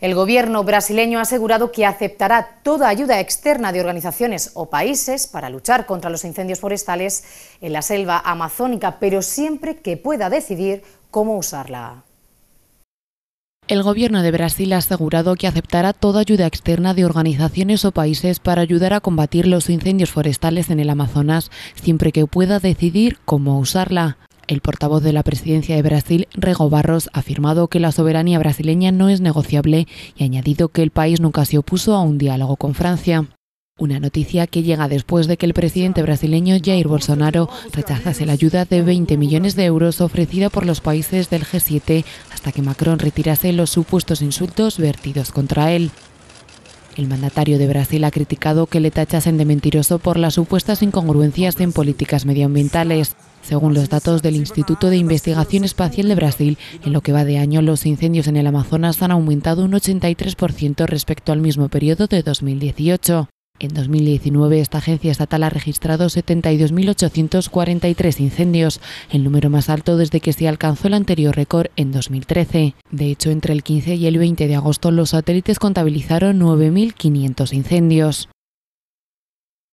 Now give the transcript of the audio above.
El gobierno brasileño ha asegurado que aceptará toda ayuda externa de organizaciones o países para luchar contra los incendios forestales en la selva amazónica, pero siempre que pueda decidir cómo usarla. El gobierno de Brasil ha asegurado que aceptará toda ayuda externa de organizaciones o países para ayudar a combatir los incendios forestales en el Amazonas, siempre que pueda decidir cómo usarla. El portavoz de la presidencia de Brasil, Rego Barros, ha afirmado que la soberanía brasileña no es negociable y ha añadido que el país nunca se opuso a un diálogo con Francia. Una noticia que llega después de que el presidente brasileño Jair Bolsonaro rechazase la ayuda de 20 millones de euros ofrecida por los países del G7 hasta que Macron retirase los supuestos insultos vertidos contra él. El mandatario de Brasil ha criticado que le tachasen de mentiroso por las supuestas incongruencias en políticas medioambientales. Según los datos del Instituto de Investigación Espacial de Brasil, en lo que va de año, los incendios en el Amazonas han aumentado un 83% respecto al mismo periodo de 2018. En 2019, esta agencia estatal ha registrado 72.843 incendios, el número más alto desde que se alcanzó el anterior récord en 2013. De hecho, entre el 15 y el 20 de agosto, los satélites contabilizaron 9.500 incendios.